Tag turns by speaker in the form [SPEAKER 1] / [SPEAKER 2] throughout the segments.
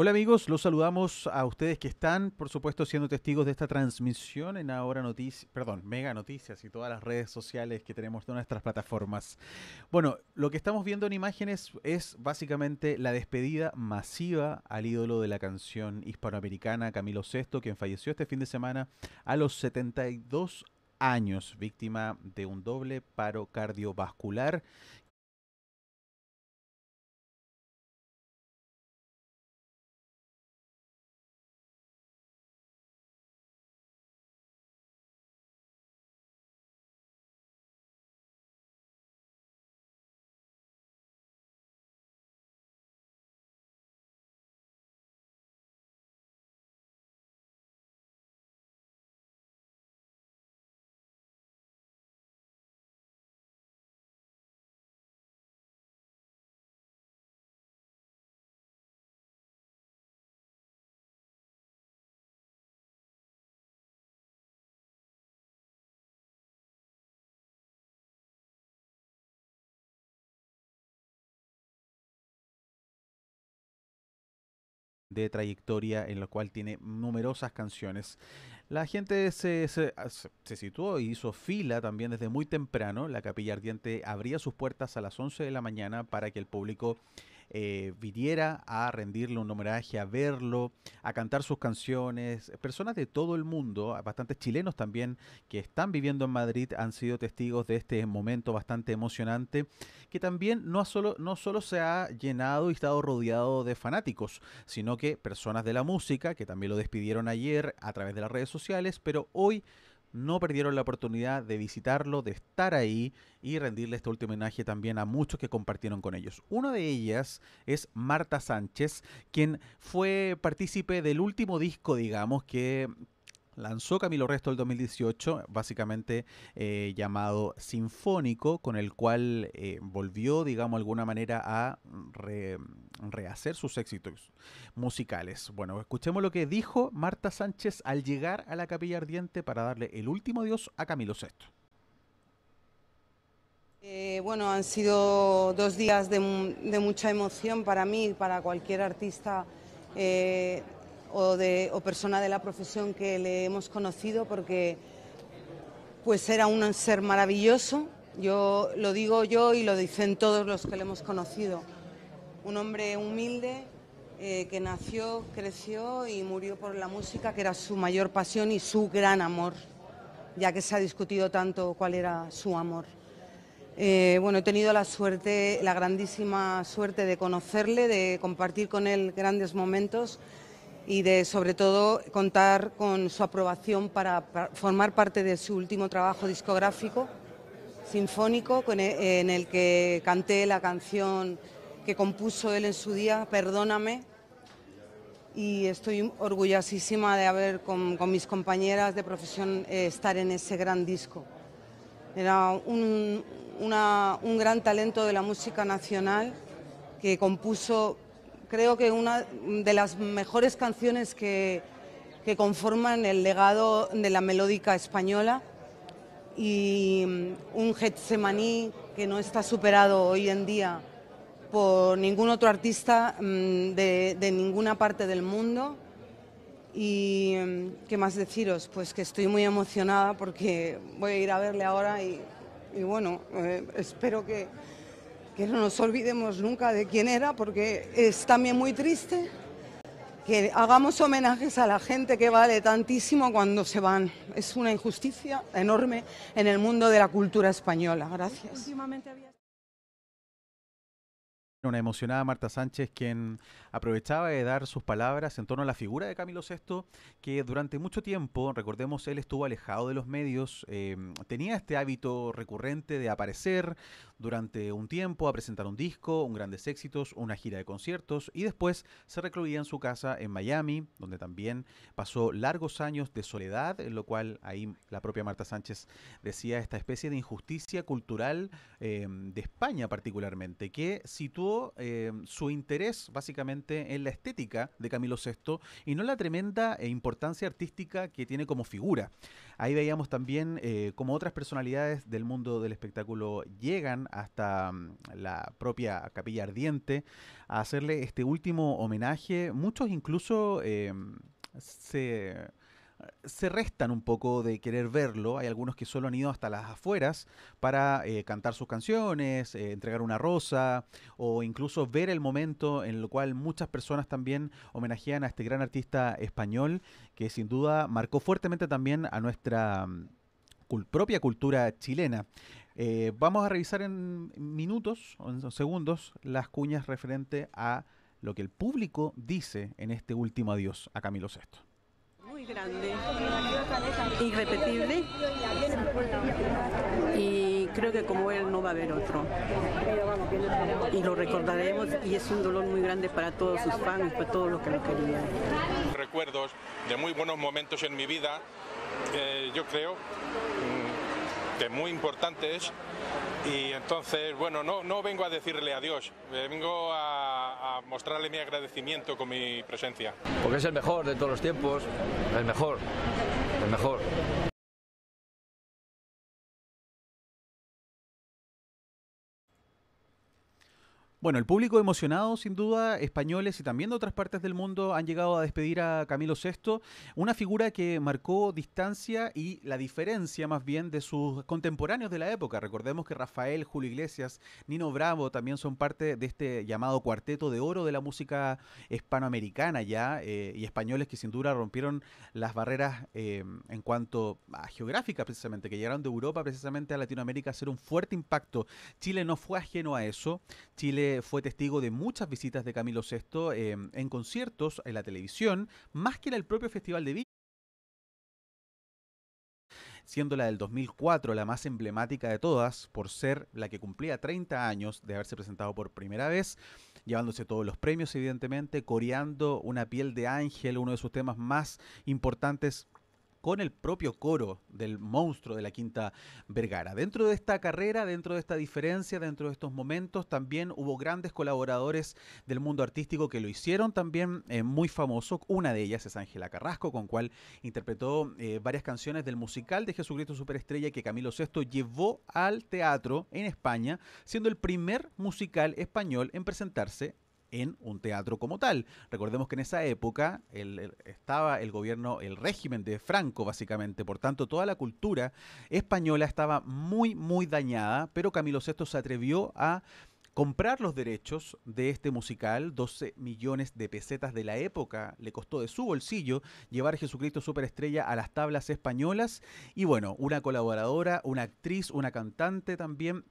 [SPEAKER 1] Hola amigos, los saludamos a ustedes que están, por supuesto, siendo testigos de esta transmisión en Ahora Noticias, perdón, Mega Noticias y todas las redes sociales que tenemos de nuestras plataformas. Bueno, lo que estamos viendo en imágenes es básicamente la despedida masiva al ídolo de la canción hispanoamericana Camilo VI, quien falleció este fin de semana a los 72 años, víctima de un doble paro cardiovascular trayectoria en la cual tiene numerosas canciones. La gente se, ah, se, se, situó y hizo fila también desde muy temprano. La Capilla Ardiente abría sus puertas a las 11 de la mañana para que el público eh, viniera a rendirle un homenaje, a verlo, a cantar sus canciones. Personas de todo el mundo, bastantes chilenos también, que están viviendo en Madrid, han sido testigos de este momento bastante emocionante, que también no no solo se ha llenado y estado rodeado de fanáticos, sino que personas de la música, que también lo despidieron ayer a través de las redes sociales, pero hoy no perdieron la oportunidad de visitarlo, de estar ahí y rendirle este último homenaje también a muchos que compartieron con ellos. Una de ellas es Marta Sánchez, quien fue partícipe del último disco, digamos, que lanzó Camilo Resto el 2018, básicamente eh, llamado Sinfónico, con el cual eh, volvió, digamos, de alguna manera a... Re rehacer sus éxitos musicales. Bueno, escuchemos lo que dijo Marta Sánchez al llegar a la capilla ardiente para darle el último adiós a Camilo VI.
[SPEAKER 2] Eh, bueno, han sido dos días de, mucha emoción para mí, y para cualquier artista eh, o, o persona de la profesión que le hemos conocido, porque pues era un ser maravilloso. Yo lo digo yo y lo dicen todos los que le hemos conocido un hombre humilde eh, que nació, creció y murió por la música, que era su mayor pasión y su gran amor, ya que se ha discutido tanto cuál era su amor. Eh, bueno, he tenido la suerte, la grandísima suerte de conocerle, de compartir con él grandes momentos y de, sobre todo, contar con su aprobación para formar parte de su último trabajo discográfico sinfónico e, en el que canté la canción que compuso él en su día, Perdóname. Y estoy orgullosísima de haber con, mis compañeras de profesión eh, estar en ese gran disco. Era un, gran talento de la música nacional que compuso, creo que una de las mejores canciones que, que conforman el legado de la melódica española y mm, un Getsemaní que no está superado hoy en día por ningún otro artista mm, de, ninguna parte del mundo. Y mm, qué más deciros, pues que estoy muy emocionada porque voy a ir a verle ahora y, bueno, eh, espero que, que no nos olvidemos nunca de quién era porque es también muy triste que hagamos homenajes a la gente que vale tantísimo cuando se van. Es una injusticia enorme en el mundo de la cultura española. Gracias.
[SPEAKER 1] Una emocionada Marta Sánchez, quien aprovechaba de dar sus palabras en torno a la figura de Camilo VI, que durante mucho tiempo, recordemos, él estuvo alejado de los medios, em, tenía este hábito recurrente de aparecer durante un tiempo a presentar un disco, un grandes éxitos, una gira de conciertos y después se recluía en su casa en Miami, donde también pasó largos años de soledad, en lo cual ahí la propia Marta Sánchez decía esta especie de injusticia cultural em, de España particularmente, que situó eh, su interés básicamente en la estética de Camilo VI y no la tremenda eh, importancia artística que tiene como figura. Ahí veíamos también eh, cómo otras personalidades del mundo del espectáculo llegan hasta mm, la propia Capilla Ardiente a hacerle este último homenaje. Muchos incluso se se restan un poco de querer verlo. Hay algunos que solo han ido hasta las afueras para eh, cantar sus canciones, eh, entregar una rosa o incluso ver el momento en el cual muchas personas también homenajean a este gran artista español que sin duda marcó fuertemente también a nuestra mm, propia cultura chilena. Eh, vamos a revisar en minutos o en segundos las cuñas referente a lo que el público dice en este último adiós a Camilo Sexto
[SPEAKER 2] muy grande, irrepetible y creo que como él no va a haber otro. Y lo recordaremos y es un dolor muy grande para todos sus fans, para todos los que lo querían.
[SPEAKER 1] Recuerdos de muy buenos momentos en mi vida, eh, yo creo mm, que muy importante importantes y entonces, bueno, no, vengo a decirle adiós, eh, vengo a, a, mostrarle mi agradecimiento con mi presencia. Porque es el mejor de todos los tiempos, el mejor, el mejor. Bueno, el público emocionado, sin duda, españoles y también de otras partes del mundo han llegado a despedir a Camilo VI, una figura que marcó distancia y la diferencia más bien de sus contemporáneos de la época. Recordemos que Rafael, Julio Iglesias, Nino Bravo también son parte de este llamado cuarteto de oro de la música hispanoamericana ya, eh, y españoles que sin duda rompieron las barreras eh, en cuanto a geográfica precisamente, que llegaron de Europa precisamente a Latinoamérica a hacer un fuerte impacto. Chile no fue ajeno a eso. Chile fue testigo de muchas visitas de Camilo VI eh, en conciertos, en la televisión, más que en el propio Festival de Villa siendo la del 2004 la más emblemática de todas, por ser la que cumplía 30 años de haberse presentado por primera vez, llevándose todos los premios evidentemente, coreando una piel de ángel, uno de sus temas más importantes con el propio coro del monstruo de la Quinta Vergara. Dentro de esta carrera, dentro de esta diferencia, dentro de estos momentos, también hubo grandes colaboradores del mundo artístico que lo hicieron también eh, muy famoso. Una de ellas es Ángela Carrasco, con cual interpretó eh, varias canciones del musical de Jesucristo Superestrella que Camilo VI llevó al teatro en España, siendo el primer musical español en presentarse en un teatro como tal. Recordemos que en esa época estaba el gobierno, el régimen de Franco básicamente, por tanto toda la cultura española estaba muy, muy dañada, pero Camilo VI se atrevió a comprar los derechos de este musical, 12 millones de pesetas de la época, le costó de su bolsillo llevar a Jesucristo Superestrella a las tablas españolas y bueno, una colaboradora, una actriz, una cantante también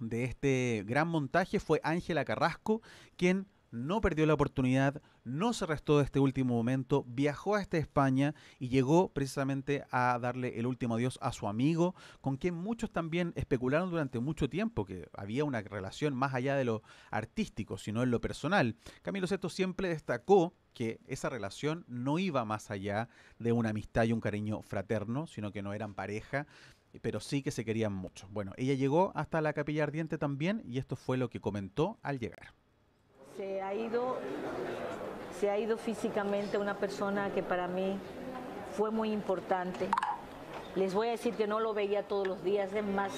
[SPEAKER 1] de este gran montaje fue Ángela Carrasco, quien no perdió la oportunidad, no se restó de este último momento, viajó hasta España y llegó precisamente a darle el último adiós a su amigo, con quien muchos también especularon durante mucho tiempo que había una relación más allá de lo artístico, sino en lo personal. Camilo Seto siempre destacó que esa relación no iba más allá de una amistad y un cariño fraterno, sino que no eran pareja, pero sí que se querían mucho. Bueno, ella llegó hasta la capilla ardiente también y esto fue lo que comentó al llegar. Se
[SPEAKER 2] ha ido, se ha ido físicamente una persona que para mí fue muy importante. Les voy a decir que no lo veía todos los días, es más,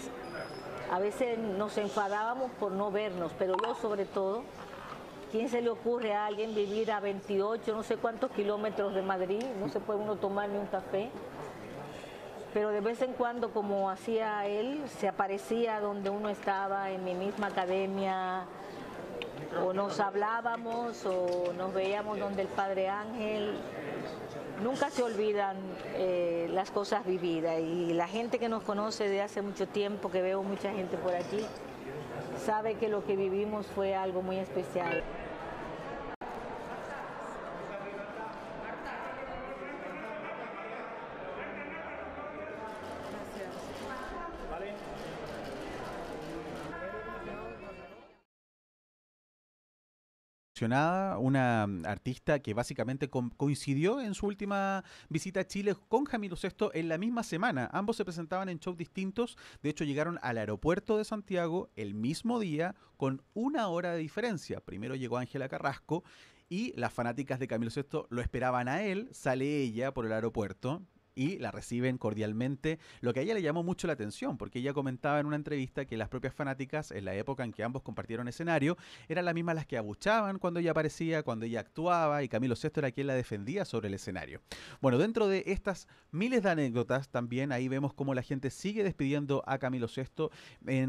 [SPEAKER 2] a veces nos enfadábamos por no vernos, pero yo sobre todo, ¿quién se le ocurre a alguien vivir a 28, no sé cuántos kilómetros de Madrid? No se puede uno tomar ni un café. Pero de vez en cuando, como hacía él, se aparecía donde uno estaba, en mi misma academia, o nos hablábamos o nos veíamos donde el Padre Ángel. Nunca se olvidan eh, las cosas vividas y la gente que nos conoce de hace mucho tiempo, que veo mucha gente por aquí, sabe que lo que vivimos fue algo muy especial.
[SPEAKER 1] una mm, artista que básicamente coincidió en su última visita a Chile con Camilo VI en la misma semana. Ambos se presentaban en shows distintos, de hecho llegaron al aeropuerto de Santiago el mismo día con una hora de diferencia. Primero llegó Ángela Carrasco y las fanáticas de Camilo VI lo esperaban a él, sale ella por el aeropuerto y la reciben cordialmente, lo que a ella le llamó mucho la atención, porque ella comentaba en una entrevista que las propias fanáticas, en la época en que ambos compartieron escenario, eran las mismas las que abuchaban cuando ella aparecía, cuando ella actuaba, y Camilo VI era quien la defendía sobre el escenario. Bueno, dentro de estas miles de anécdotas, también ahí vemos cómo la gente sigue despidiendo a Camilo VI.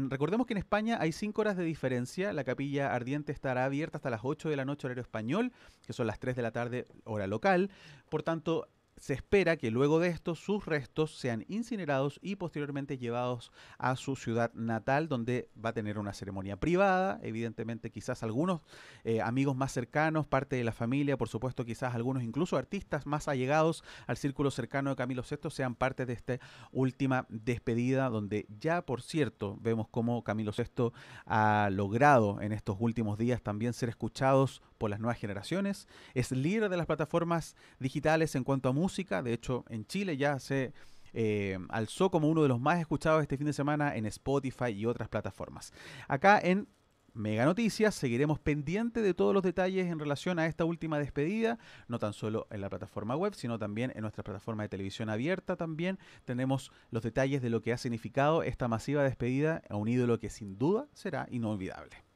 [SPEAKER 1] recordemos que en España hay cinco horas de diferencia, la capilla ardiente estará abierta hasta las 8 de la noche horario español, que son las 3 de la tarde hora local, por tanto se espera que luego de esto sus restos sean incinerados y posteriormente llevados a su ciudad natal, donde va a tener una ceremonia privada. Evidentemente, quizás algunos eh, amigos más cercanos, parte de la familia, por supuesto, quizás algunos incluso artistas más allegados al círculo cercano de Camilo VI sean parte de esta última despedida, donde ya, por cierto, vemos cómo Camilo VI ha logrado en estos últimos días también ser escuchados por las nuevas generaciones, es líder de las plataformas digitales en cuanto a música, de hecho en Chile ya se eh, alzó como uno de los más escuchados este fin de semana en Spotify y otras plataformas. Acá en Mega Noticias. Seguiremos pendiente de todos los detalles en relación a esta última despedida, no tan solo en la plataforma web, sino también en nuestra plataforma de televisión abierta. También tenemos los detalles de lo que ha significado esta masiva despedida a un ídolo que sin duda será inolvidable.